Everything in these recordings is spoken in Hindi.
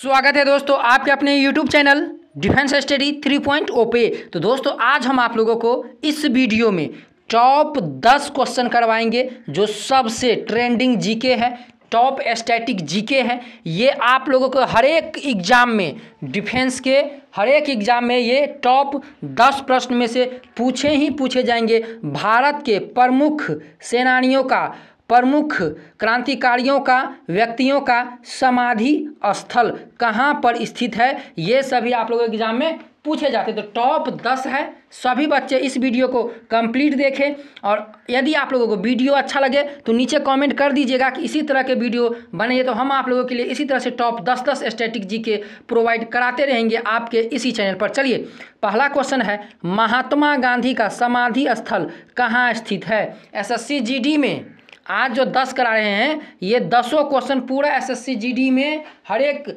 स्वागत है दोस्तों आपके अपने YouTube channel defence study three O पे तो दोस्तों आज हम आप लोगों को इस वीडियो में टॉप 10 क्वेश्चन करवाएंगे जो सबसे ट्रेंडिंग जीके है टॉप स्टैटिक जीके हैं ये आप लोगों को हर एक एग्ज़ाम में डिफेंस के हर एक एग्ज़ाम में ये टॉप दस प्रश्न में से पूछे ही पूछे जाएंगे भारत के प्रमुख सेनानियों का प्रमुख क्रांतिकारियों का व्यक्तियों का समाधि स्थल कहाँ पर स्थित है ये सभी आप लोगों के एग्जाम में पूछे जाते तो टॉप दस है सभी बच्चे इस वीडियो को कंप्लीट देखें और यदि आप लोगों को वीडियो अच्छा लगे तो नीचे कमेंट कर दीजिएगा कि इसी तरह के वीडियो बनेंगे तो हम आप लोगों के लिए इसी तरह से टॉप दस दस स्टैटिक जी के प्रोवाइड कराते रहेंगे आपके इसी चैनल पर चलिए पहला क्वेश्चन है महात्मा गांधी का समाधि स्थल कहाँ स्थित है एस जीडी में आज जो दस करा रहे हैं ये दसों क्वेश्चन पूरा एसएससी जीडी में हर एक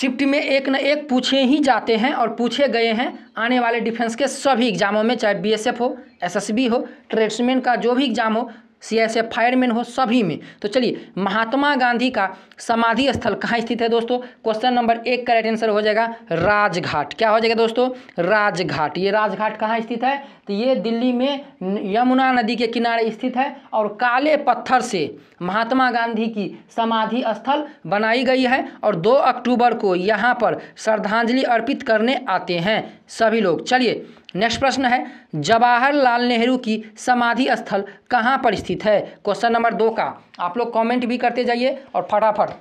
शिफ्ट में एक न एक पूछे ही जाते हैं और पूछे गए हैं आने वाले डिफेंस के सभी एग्जामों में चाहे बीएसएफ हो एसएसबी हो ट्रेड्समैन का जो भी एग्ज़ाम हो सी एस एफ फायरमैन हो सभी में तो चलिए महात्मा गांधी का समाधि स्थल कहाँ स्थित है दोस्तों क्वेश्चन नंबर एक का राइट आंसर हो जाएगा राजघाट क्या हो जाएगा दोस्तों राजघाट ये राजघाट कहाँ स्थित है तो ये दिल्ली में यमुना नदी के किनारे स्थित है और काले पत्थर से महात्मा गांधी की समाधि स्थल बनाई गई है और दो अक्टूबर को यहाँ पर श्रद्धांजलि अर्पित करने आते हैं सभी लोग चलिए नेक्स्ट प्रश्न है जवाहरलाल नेहरू की समाधि स्थल कहाँ पर स्थित है क्वेश्चन नंबर दो का आप लोग कमेंट भी करते जाइए और फटाफट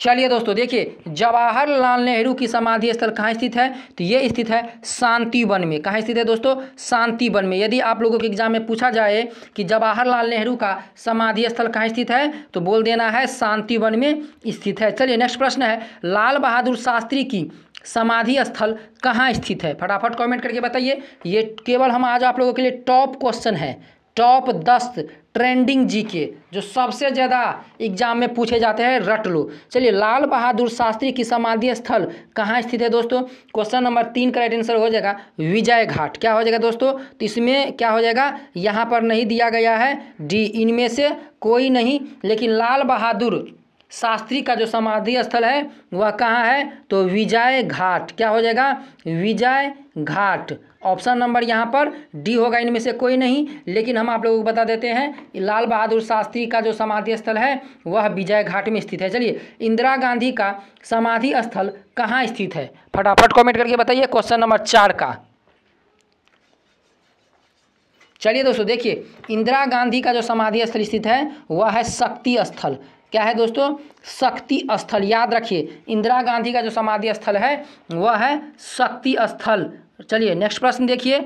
चलिए दोस्तों देखिए जवाहरलाल नेहरू की समाधि स्थल कहाँ स्थित है तो ये स्थित है शांति वन में कहाँ स्थित है दोस्तों शांति वन में यदि आप लोगों के एग्जाम में पूछा जाए कि जवाहरलाल नेहरू का समाधि स्थल कहाँ स्थित है तो बोल देना है शांति वन में स्थित है चलिए नेक्स्ट प्रश्न है लाल बहादुर शास्त्री की समाधि स्थल कहाँ स्थित है फटाफट कमेंट करके बताइए ये केवल हम आज आप लोगों के लिए टॉप क्वेश्चन है टॉप दस ट्रेंडिंग जी के जो सबसे ज़्यादा एग्जाम में पूछे जाते हैं रट लो चलिए लाल बहादुर शास्त्री की समाधि स्थल कहाँ स्थित है दोस्तों क्वेश्चन नंबर तीन का राइट आंसर हो जाएगा विजय घाट क्या हो जाएगा दोस्तों तो इसमें क्या हो जाएगा यहाँ पर नहीं दिया गया है डी इनमें से कोई नहीं लेकिन लाल बहादुर शास्त्री का जो समाधि स्थल है वह कहाँ है तो विजय घाट क्या हो जाएगा विजय घाट ऑप्शन नंबर यहाँ पर डी होगा इनमें से कोई नहीं लेकिन हम आप लोगों को बता देते हैं लाल बहादुर शास्त्री का जो समाधि स्थल है वह विजय घाट में स्थित है चलिए इंदिरा गांधी का समाधि स्थल कहाँ स्थित है फटाफट कॉमेंट करके बताइए क्वेश्चन नंबर चार का चलिए दोस्तों देखिए इंदिरा गांधी का जो समाधि स्थल स्थित है वह है शक्ति स्थल क्या है दोस्तों शक्ति स्थल याद रखिए इंदिरा गांधी का जो समाधि स्थल है वह है शक्ति स्थल चलिए नेक्स्ट प्रश्न देखिए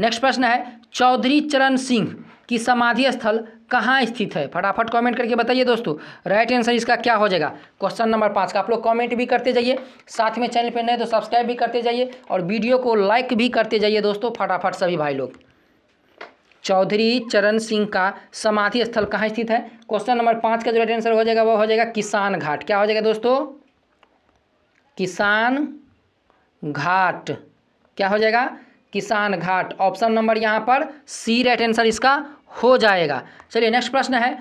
नेक्स्ट प्रश्न है चौधरी चरण सिंह की समाधि स्थल कहाँ स्थित है फटाफट कमेंट करके बताइए दोस्तों राइट आंसर इसका क्या हो जाएगा क्वेश्चन नंबर पाँच का आप लोग कमेंट भी करते जाइए साथ में चैनल पर नए तो सब्सक्राइब भी करते जाइए और वीडियो को लाइक भी करते जाइए दोस्तों फटाफट सभी भाई लोग चौधरी चरण सिंह का समाधि स्थल कहाँ स्थित है क्वेश्चन नंबर पाँच का जो राइट आंसर हो जाएगा वह हो जाएगा किसान घाट क्या हो जाएगा दोस्तों किसान घाट क्या हो जाएगा किसान घाट ऑप्शन नंबर यहाँ पर सी राइट आंसर इसका हो जाएगा चलिए नेक्स्ट प्रश्न है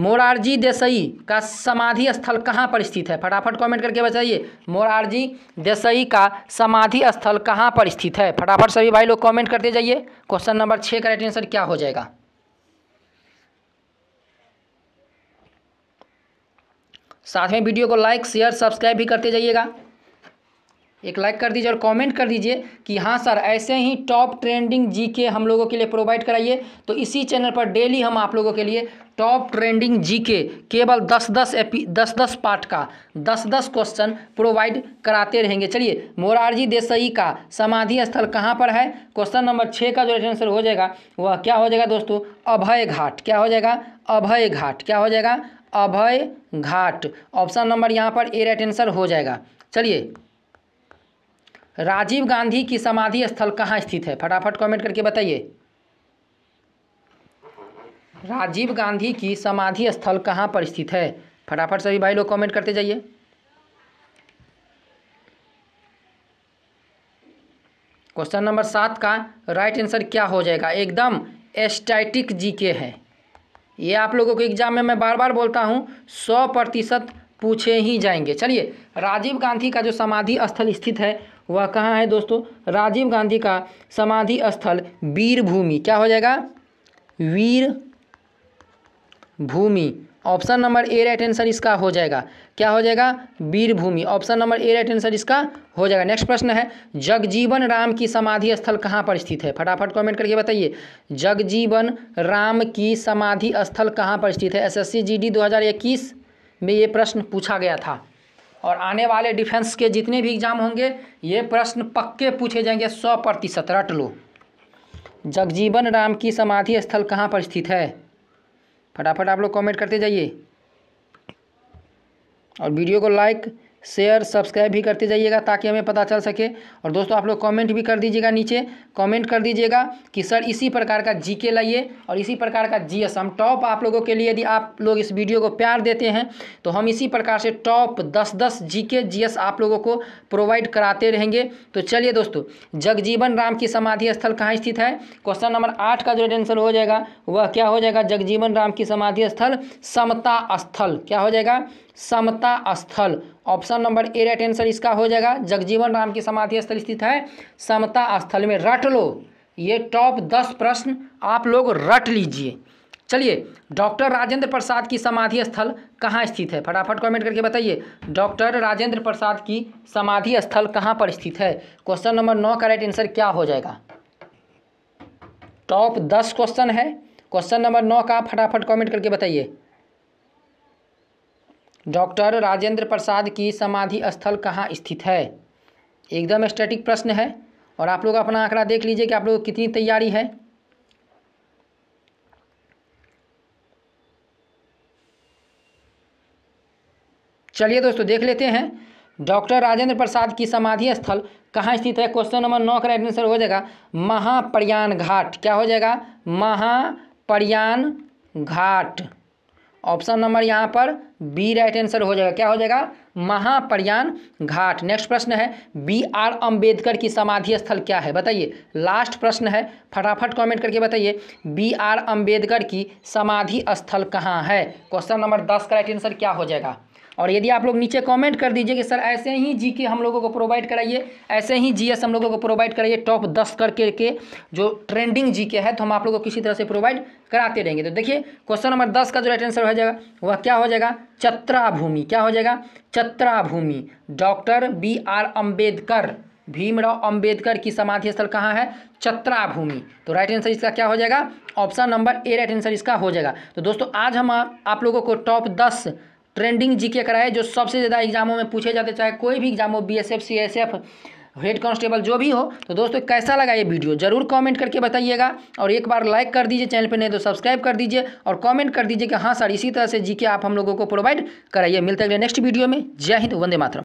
मोरारजी देसाई का समाधि स्थल कहाँ पर स्थित है फटाफट कमेंट करके बताइए मोरारजी देसाई का समाधि स्थल कहाँ पर स्थित है फटाफट सभी भाई लोग कमेंट करते जाइए क्वेश्चन नंबर छः का राइट आंसर क्या हो जाएगा साथ में वीडियो को लाइक शेयर सब्सक्राइब भी करते जाइएगा एक लाइक कर दीजिए और कमेंट कर दीजिए कि हाँ सर ऐसे ही टॉप ट्रेंडिंग जीके हम लोगों के लिए प्रोवाइड कराइए तो इसी चैनल पर डेली हम आप लोगों के लिए टॉप ट्रेंडिंग जीके केवल दस दस एपी दस दस पार्ट का दस दस क्वेश्चन प्रोवाइड कराते रहेंगे चलिए मोरारजी देसाई का समाधि स्थल कहाँ पर है क्वेश्चन नंबर छः का जो राइट आंसर हो जाएगा वह क्या हो जाएगा दोस्तों अभय घाट क्या हो जाएगा अभय घाट क्या हो जाएगा अभय घाट ऑप्शन नंबर यहाँ पर ए राइट आंसर हो जाएगा चलिए राजीव गांधी की समाधि स्थल कहाँ स्थित है फटाफट कमेंट करके बताइए राजीव गांधी की समाधि स्थल कहाँ पर स्थित है फटाफट सभी भाई लोग कमेंट करते जाइए क्वेश्चन नंबर सात का राइट आंसर क्या हो जाएगा एकदम एस्टैटिक जीके है ये आप लोगों को एग्जाम में मैं बार बार बोलता हूँ सौ प्रतिशत पूछे ही जाएंगे चलिए राजीव गांधी का जो समाधि स्थल स्थित है वह कहाँ है दोस्तों राजीव गांधी का समाधि स्थल वीरभूमि क्या हो जाएगा Veer Bhumi option number A right answer इसका हो जाएगा क्या हो जाएगा Veerbhumi option number A right answer इसका हो जाएगा नेक्स्ट प्रश्न है जगजीवन राम की समाधि स्थल कहाँ पर स्थित है फटाफट कमेंट करके बताइए जगजीवन राम की समाधि स्थल कहाँ पर स्थित है एसएससी जीडी 2021 में ये प्रश्न पूछा गया था और आने वाले डिफेंस के जितने भी एग्ज़ाम होंगे ये प्रश्न पक्के पूछे जाएंगे सौ प्रतिशत रट लो जगजीवन राम की समाधि स्थल कहाँ पर स्थित है फटाफट आप लोग कमेंट करते जाइए और वीडियो को लाइक शेयर सब्सक्राइब भी करते जाइएगा ताकि हमें पता चल सके और दोस्तों आप लोग कमेंट भी कर दीजिएगा नीचे कमेंट कर दीजिएगा कि सर इसी प्रकार का जीके लाइए और इसी प्रकार का एस हम टॉप आप लोगों के लिए यदि आप लोग इस वीडियो को प्यार देते हैं तो हम इसी प्रकार से टॉप दस दस जी के जीएस आप लोगों को प्रोवाइड कराते रहेंगे तो चलिए दोस्तों जगजीवन राम की समाधि स्थल कहाँ स्थित है क्वेश्चन नंबर आठ का जो आंसर हो जाएगा वह क्या हो जाएगा जगजीवन राम की समाधि स्थल समता स्थल क्या हो जाएगा Samta Sthal option number A right answer इसका हो जाएगा जगजीवन राम की समाधि स्थल स्थित है समता स्थल में रट लो ये टॉप दस प्रश्न आप लोग रट लीजिए चलिए डॉक्टर राजेंद्र प्रसाद की समाधि स्थल कहाँ स्थित है फटाफट कमेंट करके बताइए डॉक्टर राजेंद्र प्रसाद की समाधि स्थल कहाँ पर स्थित है क्वेश्चन नंबर नौ का राइट आंसर क्या हो जाएगा टॉप दस क्वेश्चन है क्वेश्चन नंबर नौ का फटाफट कमेंट करके बताइए डॉक्टर राजेंद्र प्रसाद की समाधि स्थल कहाँ स्थित है एकदम स्टैटिक प्रश्न है और आप लोग अपना आंकड़ा देख लीजिए कि आप लोग कितनी तैयारी है चलिए दोस्तों देख लेते हैं डॉक्टर राजेंद्र प्रसाद की समाधि स्थल कहाँ स्थित है क्वेश्चन नंबर नौ का राइट आंसर हो जाएगा महाप्रयाण घाट क्या हो जाएगा महाप्रयाण घाट ऑप्शन नंबर यहाँ पर बी राइट आंसर हो जाएगा क्या हो जाएगा महाप्रयान घाट नेक्स्ट प्रश्न है बी आर अम्बेडकर की समाधि स्थल क्या है बताइए लास्ट प्रश्न है फटाफट कमेंट करके बताइए बी आर अम्बेडकर की समाधि स्थल कहाँ है क्वेश्चन नंबर दस का राइट आंसर क्या हो जाएगा और यदि आप लोग नीचे कमेंट कर दीजिए कि सर ऐसे ही जी के हम लोगों को प्रोवाइड कराइए ऐसे ही जीएस हम लोगों को प्रोवाइड कराइए टॉप दस करके के जो ट्रेंडिंग जी के है तो हम आप लोगों को किसी तरह से प्रोवाइड कराते रहेंगे तो देखिए क्वेश्चन नंबर दस का जो राइट आंसर हो जाएगा वह क्या हो जाएगा चतरा भूमि क्या हो जाएगा Chatra Bhumi doctor B R Ambedkar Bhimrao Ambedkar की समाधि स्थल कहाँ है चतरा भूमि तो राइट आंसर इसका क्या हो जाएगा option number A right answer इसका हो जाएगा तो दोस्तों आज हम आप लोगों को टॉप दस ट्रेंडिंग जीके कराए जो सबसे ज़्यादा एग्जामों में पूछे जाते चाहे कोई भी एग्जाम हो B S F C S F head constable जो भी हो तो दोस्तों कैसा लगा ये वीडियो जरूर कमेंट करके बताइएगा और एक बार लाइक कर दीजिए चैनल पे नहीं तो सब्सक्राइब कर दीजिए और कमेंट कर दीजिए कि हाँ सर इसी तरह से जीके आप हम लोगों को प्रोवाइड कराइए मिलते हैं नेक्स्ट वीडियो में जय हिंद वंदे मातरम